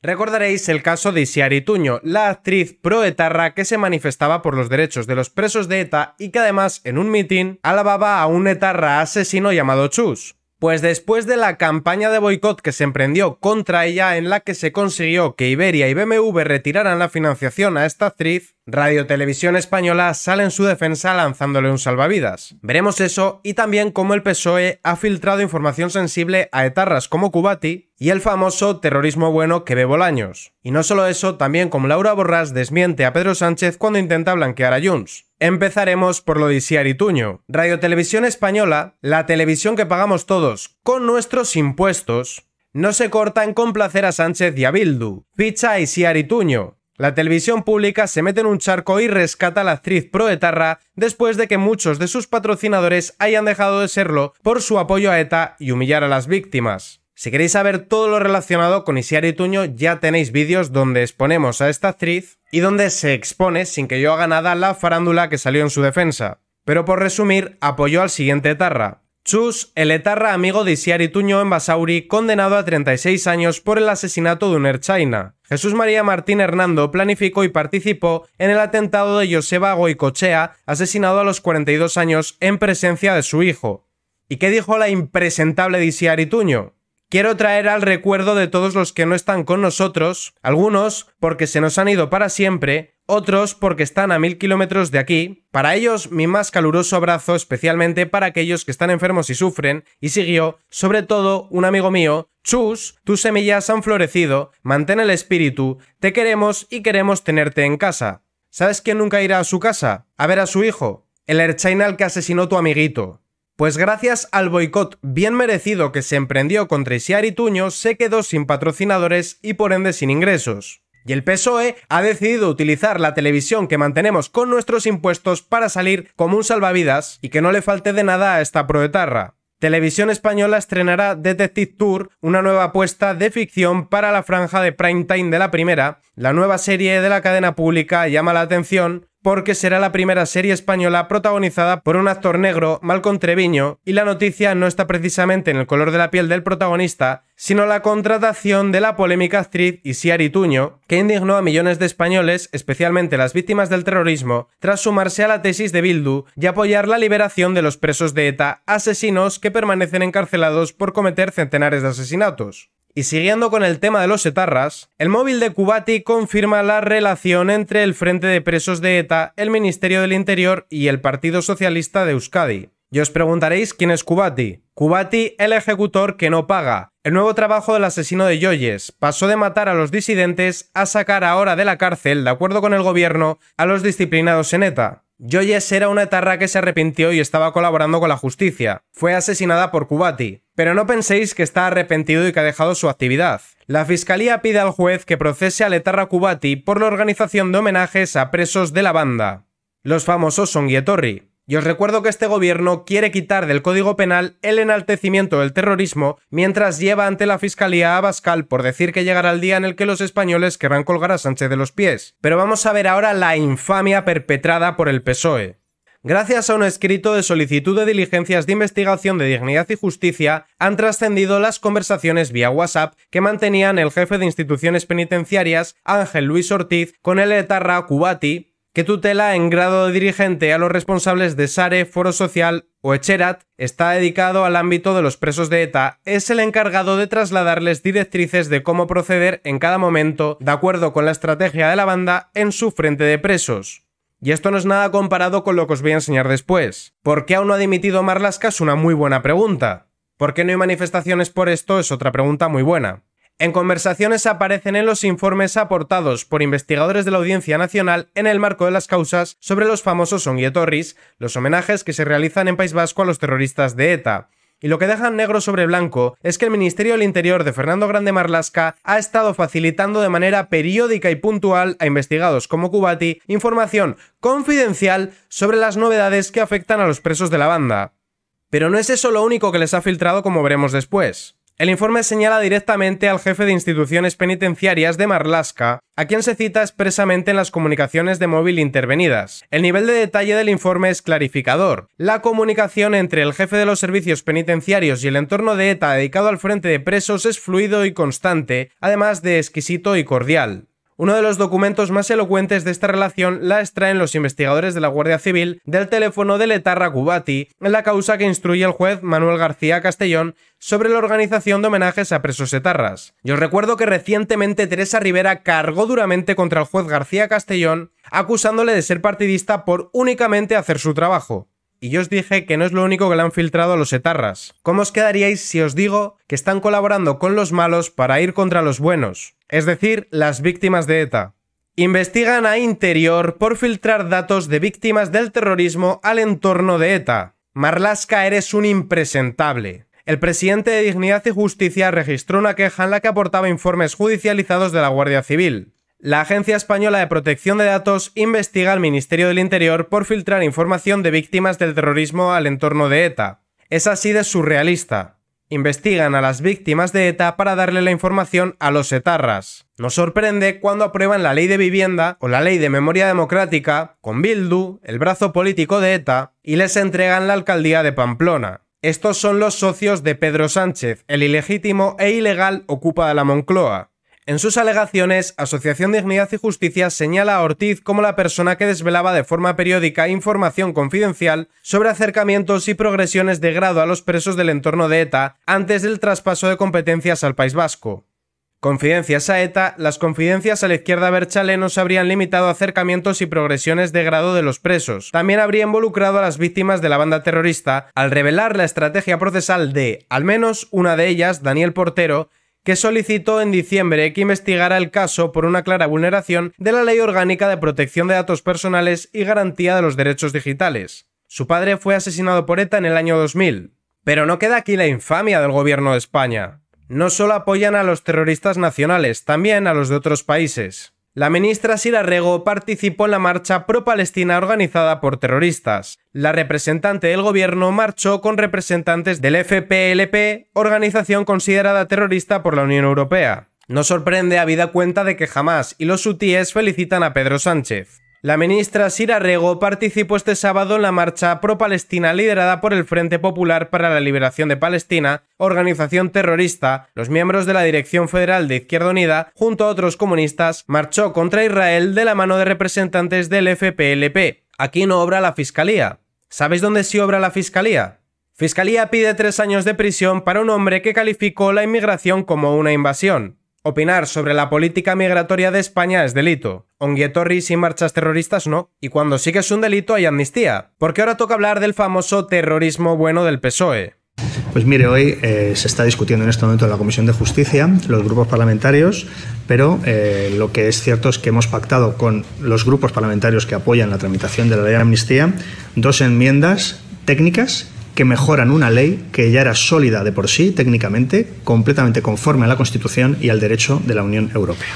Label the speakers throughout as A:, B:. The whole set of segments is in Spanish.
A: Recordaréis el caso de Isiari Tuño, la actriz pro-etarra que se manifestaba por los derechos de los presos de ETA y que además en un mitin alababa a un etarra asesino llamado Chus. Pues después de la campaña de boicot que se emprendió contra ella en la que se consiguió que Iberia y BMW retiraran la financiación a esta actriz, Radio Televisión Española sale en su defensa lanzándole un salvavidas. Veremos eso y también cómo el PSOE ha filtrado información sensible a etarras como Cubati y el famoso terrorismo bueno que ve Bolaños. Y no solo eso, también como Laura Borrás desmiente a Pedro Sánchez cuando intenta blanquear a Junts. Empezaremos por lo de Isiar Tuño. Radio Televisión Española, la televisión que pagamos todos con nuestros impuestos, no se corta en complacer a Sánchez y a Bildu. Ficha a Isiar La televisión pública se mete en un charco y rescata a la actriz proetarra después de que muchos de sus patrocinadores hayan dejado de serlo por su apoyo a ETA y humillar a las víctimas. Si queréis saber todo lo relacionado con Isiari Tuño, ya tenéis vídeos donde exponemos a esta actriz y donde se expone, sin que yo haga nada, la farándula que salió en su defensa. Pero por resumir, apoyó al siguiente etarra. Chus, el etarra amigo de Isiari Tuño en Basauri, condenado a 36 años por el asesinato de un Erchaina. Jesús María Martín Hernando planificó y participó en el atentado de Joseba Goicochea, asesinado a los 42 años en presencia de su hijo. ¿Y qué dijo la impresentable de Isiari Tuño? Quiero traer al recuerdo de todos los que no están con nosotros, algunos porque se nos han ido para siempre, otros porque están a mil kilómetros de aquí. Para ellos, mi más caluroso abrazo, especialmente para aquellos que están enfermos y sufren, y siguió, sobre todo, un amigo mío, Chus, tus semillas han florecido, mantén el espíritu, te queremos y queremos tenerte en casa. ¿Sabes quién nunca irá a su casa? A ver a su hijo, el Erchainal que asesinó tu amiguito. Pues gracias al boicot bien merecido que se emprendió contra Isiar y Tuño, se quedó sin patrocinadores y por ende sin ingresos. Y el PSOE ha decidido utilizar la televisión que mantenemos con nuestros impuestos para salir como un salvavidas y que no le falte de nada a esta proetarra. Televisión Española estrenará Detective Tour, una nueva apuesta de ficción para la franja de time de la primera. La nueva serie de la cadena pública llama la atención porque será la primera serie española protagonizada por un actor negro, Malcolm Treviño, y la noticia no está precisamente en el color de la piel del protagonista, sino la contratación de la polémica actriz Isiari Tuño, que indignó a millones de españoles, especialmente las víctimas del terrorismo, tras sumarse a la tesis de Bildu y apoyar la liberación de los presos de ETA, asesinos que permanecen encarcelados por cometer centenares de asesinatos. Y siguiendo con el tema de los etarras, el móvil de Kubati confirma la relación entre el Frente de Presos de ETA, el Ministerio del Interior y el Partido Socialista de Euskadi. Y os preguntaréis quién es Kubati. Kubati, el ejecutor que no paga. El nuevo trabajo del asesino de Joyes pasó de matar a los disidentes a sacar ahora de la cárcel, de acuerdo con el gobierno, a los disciplinados en ETA. Joyes era una etarra que se arrepintió y estaba colaborando con la justicia. Fue asesinada por Kubati. Pero no penséis que está arrepentido y que ha dejado su actividad. La fiscalía pide al juez que procese a Letarra Kubati por la organización de homenajes a presos de la banda. Los famosos son Guietorri. Y os recuerdo que este gobierno quiere quitar del Código Penal el enaltecimiento del terrorismo mientras lleva ante la Fiscalía a Bascal por decir que llegará el día en el que los españoles querrán colgar a Sánchez de los pies. Pero vamos a ver ahora la infamia perpetrada por el PSOE. Gracias a un escrito de solicitud de diligencias de investigación de dignidad y justicia, han trascendido las conversaciones vía WhatsApp que mantenían el jefe de instituciones penitenciarias, Ángel Luis Ortiz, con el etarra Cubati, que tutela en grado de dirigente a los responsables de Sare, Foro Social o Echerat, está dedicado al ámbito de los presos de ETA, es el encargado de trasladarles directrices de cómo proceder en cada momento, de acuerdo con la estrategia de la banda, en su frente de presos. Y esto no es nada comparado con lo que os voy a enseñar después. ¿Por qué aún no ha dimitido Marlaska? Es una muy buena pregunta. ¿Por qué no hay manifestaciones por esto? Es otra pregunta muy buena. En conversaciones aparecen en los informes aportados por investigadores de la Audiencia Nacional en el marco de las causas sobre los famosos Torres, los homenajes que se realizan en País Vasco a los terroristas de ETA. Y lo que dejan negro sobre blanco es que el Ministerio del Interior de Fernando Grande Marlasca ha estado facilitando de manera periódica y puntual a investigados como Cubati información confidencial sobre las novedades que afectan a los presos de la banda. Pero no es eso lo único que les ha filtrado como veremos después. El informe señala directamente al jefe de instituciones penitenciarias de Marlaska, a quien se cita expresamente en las comunicaciones de móvil intervenidas. El nivel de detalle del informe es clarificador. La comunicación entre el jefe de los servicios penitenciarios y el entorno de ETA dedicado al frente de presos es fluido y constante, además de exquisito y cordial. Uno de los documentos más elocuentes de esta relación la extraen los investigadores de la Guardia Civil del teléfono de Letarra Cubati, en la causa que instruye el juez Manuel García Castellón sobre la organización de homenajes a presos etarras. Yo os recuerdo que recientemente Teresa Rivera cargó duramente contra el juez García Castellón, acusándole de ser partidista por únicamente hacer su trabajo. Y yo os dije que no es lo único que le han filtrado a los etarras. ¿Cómo os quedaríais si os digo que están colaborando con los malos para ir contra los buenos? es decir, las víctimas de ETA. Investigan a Interior por filtrar datos de víctimas del terrorismo al entorno de ETA. Marlaska, eres un impresentable. El presidente de Dignidad y Justicia registró una queja en la que aportaba informes judicializados de la Guardia Civil. La Agencia Española de Protección de Datos investiga al Ministerio del Interior por filtrar información de víctimas del terrorismo al entorno de ETA. Es así de surrealista. Investigan a las víctimas de ETA para darle la información a los etarras. Nos sorprende cuando aprueban la ley de vivienda o la ley de memoria democrática con Bildu, el brazo político de ETA, y les entregan la alcaldía de Pamplona. Estos son los socios de Pedro Sánchez, el ilegítimo e ilegal ocupa de la Moncloa. En sus alegaciones, Asociación Dignidad y Justicia señala a Ortiz como la persona que desvelaba de forma periódica información confidencial sobre acercamientos y progresiones de grado a los presos del entorno de ETA antes del traspaso de competencias al País Vasco. Confidencias a ETA, las confidencias a la izquierda berchale no se habrían limitado a acercamientos y progresiones de grado de los presos. También habría involucrado a las víctimas de la banda terrorista al revelar la estrategia procesal de, al menos una de ellas, Daniel Portero, que solicitó en diciembre que investigara el caso por una clara vulneración de la Ley Orgánica de Protección de Datos Personales y Garantía de los Derechos Digitales. Su padre fue asesinado por ETA en el año 2000. Pero no queda aquí la infamia del gobierno de España. No solo apoyan a los terroristas nacionales, también a los de otros países. La ministra Sira Rego participó en la marcha pro-palestina organizada por terroristas. La representante del gobierno marchó con representantes del FPLP, organización considerada terrorista por la Unión Europea. No sorprende vida cuenta de que Jamás y los hutíes felicitan a Pedro Sánchez. La ministra Sira Rego participó este sábado en la marcha pro-Palestina liderada por el Frente Popular para la Liberación de Palestina, organización terrorista. Los miembros de la Dirección Federal de Izquierda Unida, junto a otros comunistas, marchó contra Israel de la mano de representantes del FPLP. Aquí no obra la Fiscalía. ¿Sabéis dónde sí obra la Fiscalía? Fiscalía pide tres años de prisión para un hombre que calificó la inmigración como una invasión. Opinar sobre la política migratoria de España es delito. Onguietorris y marchas terroristas no. Y cuando sí que es un delito hay amnistía. Porque ahora toca hablar del famoso terrorismo bueno del PSOE. Pues mire, hoy eh, se está discutiendo en este momento en la Comisión de Justicia, los grupos parlamentarios, pero eh, lo que es cierto es que hemos pactado con los grupos parlamentarios que apoyan la tramitación de la ley de amnistía dos enmiendas técnicas que mejoran una ley que ya era sólida de por sí, técnicamente, completamente conforme a la Constitución y al derecho de la Unión Europea.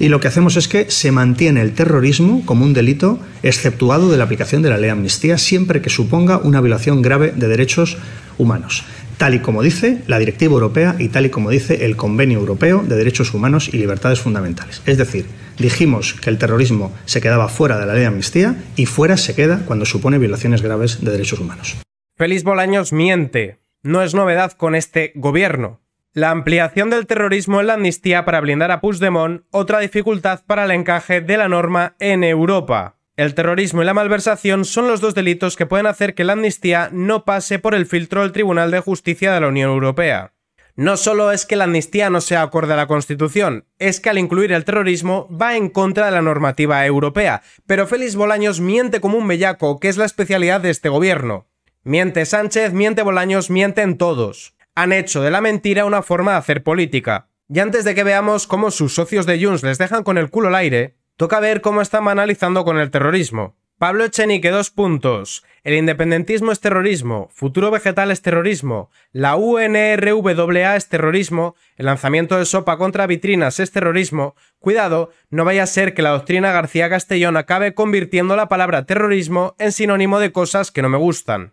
A: Y lo que hacemos es que se mantiene el terrorismo como un delito exceptuado de la aplicación de la ley de amnistía siempre que suponga una violación grave de derechos humanos tal y como dice la Directiva Europea y tal y como dice el Convenio Europeo de Derechos Humanos y Libertades Fundamentales. Es decir, dijimos que el terrorismo se quedaba fuera de la ley de amnistía y fuera se queda cuando supone violaciones graves de derechos humanos. Félix Bolaños miente. No es novedad con este gobierno. La ampliación del terrorismo en la amnistía para blindar a Puigdemont, otra dificultad para el encaje de la norma en Europa. El terrorismo y la malversación son los dos delitos que pueden hacer que la amnistía no pase por el filtro del Tribunal de Justicia de la Unión Europea. No solo es que la amnistía no sea acorde a la Constitución, es que al incluir el terrorismo va en contra de la normativa europea, pero Félix Bolaños miente como un bellaco, que es la especialidad de este gobierno. Miente Sánchez, miente Bolaños, mienten todos. Han hecho de la mentira una forma de hacer política. Y antes de que veamos cómo sus socios de Junts les dejan con el culo al aire, toca ver cómo están analizando con el terrorismo. Pablo Echenique, dos puntos. El independentismo es terrorismo, futuro vegetal es terrorismo, la UNRWA es terrorismo, el lanzamiento de sopa contra vitrinas es terrorismo. Cuidado, no vaya a ser que la doctrina García Castellón acabe convirtiendo la palabra terrorismo en sinónimo de cosas que no me gustan.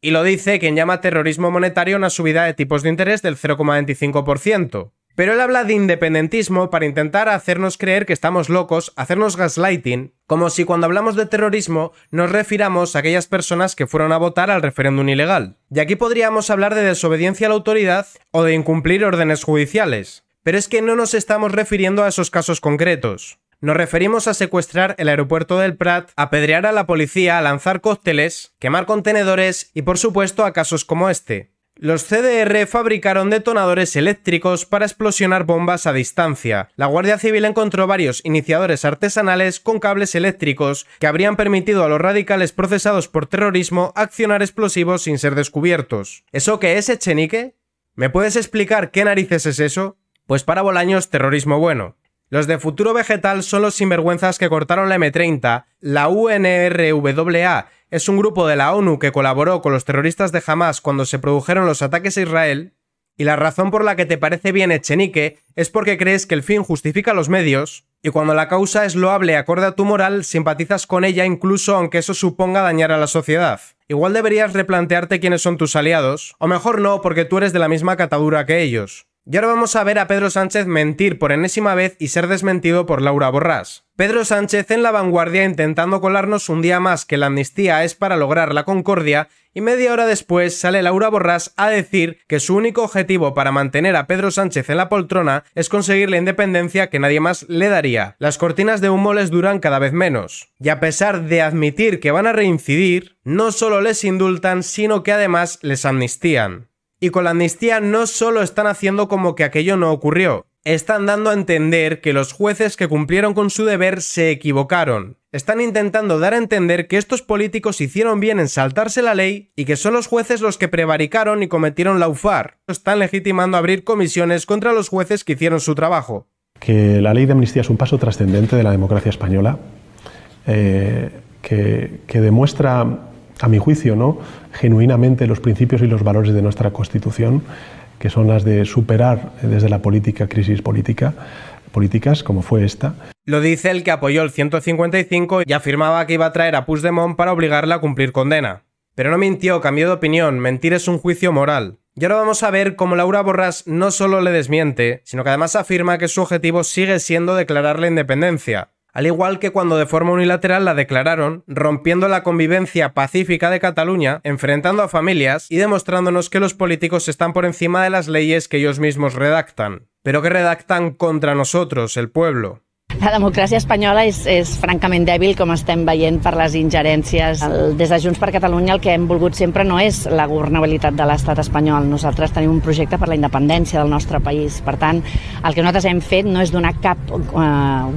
A: Y lo dice quien llama terrorismo monetario una subida de tipos de interés del 0,25%. Pero él habla de independentismo para intentar hacernos creer que estamos locos, hacernos gaslighting, como si cuando hablamos de terrorismo nos refiramos a aquellas personas que fueron a votar al referéndum ilegal. Y aquí podríamos hablar de desobediencia a la autoridad o de incumplir órdenes judiciales. Pero es que no nos estamos refiriendo a esos casos concretos. Nos referimos a secuestrar el aeropuerto del Prat, apedrear a la policía, a lanzar cócteles, quemar contenedores y por supuesto a casos como este. Los CDR fabricaron detonadores eléctricos para explosionar bombas a distancia. La Guardia Civil encontró varios iniciadores artesanales con cables eléctricos que habrían permitido a los radicales procesados por terrorismo accionar explosivos sin ser descubiertos. ¿Eso qué es, Echenique? ¿Me puedes explicar qué narices es eso? Pues para Bolaños, terrorismo bueno. Los de Futuro Vegetal son los sinvergüenzas que cortaron la M30. La UNRWA es un grupo de la ONU que colaboró con los terroristas de Hamas cuando se produjeron los ataques a Israel. Y la razón por la que te parece bien Echenique es porque crees que el fin justifica los medios. Y cuando la causa es loable acorde a tu moral, simpatizas con ella incluso aunque eso suponga dañar a la sociedad. Igual deberías replantearte quiénes son tus aliados, o mejor no, porque tú eres de la misma catadura que ellos. Y ahora vamos a ver a Pedro Sánchez mentir por enésima vez y ser desmentido por Laura Borrás. Pedro Sánchez en la vanguardia intentando colarnos un día más que la amnistía es para lograr la concordia y media hora después sale Laura Borrás a decir que su único objetivo para mantener a Pedro Sánchez en la poltrona es conseguir la independencia que nadie más le daría. Las cortinas de humo les duran cada vez menos. Y a pesar de admitir que van a reincidir, no solo les indultan, sino que además les amnistían. Y con la amnistía no solo están haciendo como que aquello no ocurrió, están dando a entender que los jueces que cumplieron con su deber se equivocaron. Están intentando dar a entender que estos políticos hicieron bien en saltarse la ley y que son los jueces los que prevaricaron y cometieron la UFAR. Están legitimando abrir comisiones contra los jueces que hicieron su trabajo. Que la ley de amnistía es un paso trascendente de la democracia española, eh, que demuestra a mi juicio, ¿no? genuinamente los principios y los valores de nuestra Constitución, que son las de superar desde la política crisis políticas como fue esta. Lo dice el que apoyó el 155 y afirmaba que iba a traer a Puigdemont para obligarla a cumplir condena. Pero no mintió, cambió de opinión, mentir es un juicio moral. Y ahora vamos a ver cómo Laura Borras no solo le desmiente, sino que además afirma que su objetivo sigue siendo declarar la independencia, al igual que cuando de forma unilateral la declararon, rompiendo la convivencia pacífica de Cataluña, enfrentando a familias y demostrándonos que los políticos están por encima de las leyes que ellos mismos redactan, pero que redactan contra nosotros, el pueblo. La democràcia espanyola és, és francament dèbil, com estem veient per les ingerències. El, des de Junts per Catalunya el que hem volgut sempre no és la governabilitat de l'estat espanyol. Nosaltres tenim un projecte per la independència del nostre país. Per tant, el que nosaltres hem fet no és donar cap eh,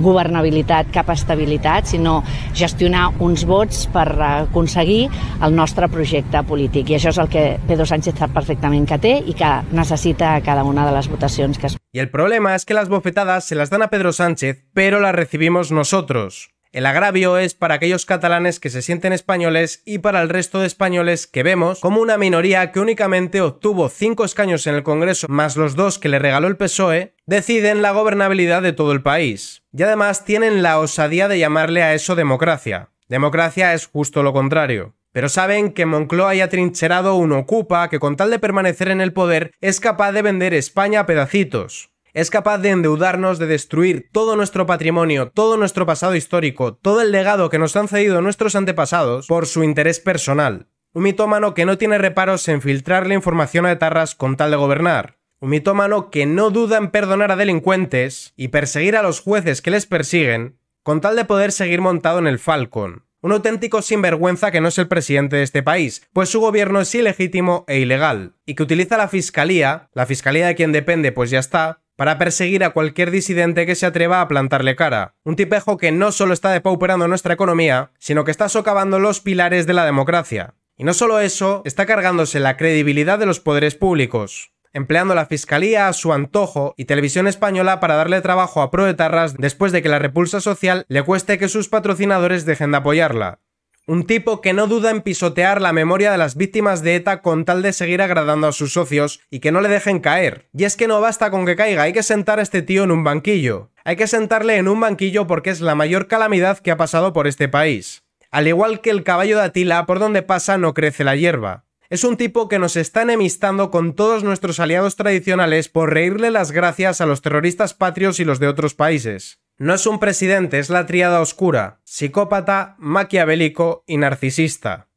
A: governabilitat, cap estabilitat, sinó gestionar uns vots per aconseguir el nostre projecte polític. I això és el que Pedro Sánchez sap perfectament que té i que necessita cada una de les votacions que es... I el problema és que les bofetades se les dan a Pedro Sánchez pero la recibimos nosotros. El agravio es para aquellos catalanes que se sienten españoles y para el resto de españoles que vemos como una minoría que únicamente obtuvo cinco escaños en el Congreso más los dos que le regaló el PSOE, deciden la gobernabilidad de todo el país. Y además tienen la osadía de llamarle a eso democracia. Democracia es justo lo contrario. Pero saben que Moncloa haya trincherado un ocupa que con tal de permanecer en el poder es capaz de vender España a pedacitos es capaz de endeudarnos, de destruir todo nuestro patrimonio, todo nuestro pasado histórico, todo el legado que nos han cedido nuestros antepasados por su interés personal. Un mitómano que no tiene reparos en filtrar la información a etarras con tal de gobernar. Un mitómano que no duda en perdonar a delincuentes y perseguir a los jueces que les persiguen con tal de poder seguir montado en el Falcon. Un auténtico sinvergüenza que no es el presidente de este país, pues su gobierno es ilegítimo e ilegal, y que utiliza la fiscalía, la fiscalía de quien depende pues ya está, para perseguir a cualquier disidente que se atreva a plantarle cara. Un tipejo que no solo está depauperando nuestra economía, sino que está socavando los pilares de la democracia. Y no solo eso, está cargándose la credibilidad de los poderes públicos empleando la fiscalía a su antojo y televisión española para darle trabajo a proetarras después de que la repulsa social le cueste que sus patrocinadores dejen de apoyarla. Un tipo que no duda en pisotear la memoria de las víctimas de ETA con tal de seguir agradando a sus socios y que no le dejen caer. Y es que no basta con que caiga, hay que sentar a este tío en un banquillo. Hay que sentarle en un banquillo porque es la mayor calamidad que ha pasado por este país. Al igual que el caballo de Atila, por donde pasa no crece la hierba. Es un tipo que nos está enemistando con todos nuestros aliados tradicionales por reírle las gracias a los terroristas patrios y los de otros países. No es un presidente, es la triada oscura, psicópata, maquiavélico y narcisista.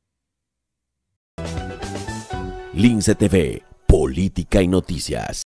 A: política y noticias.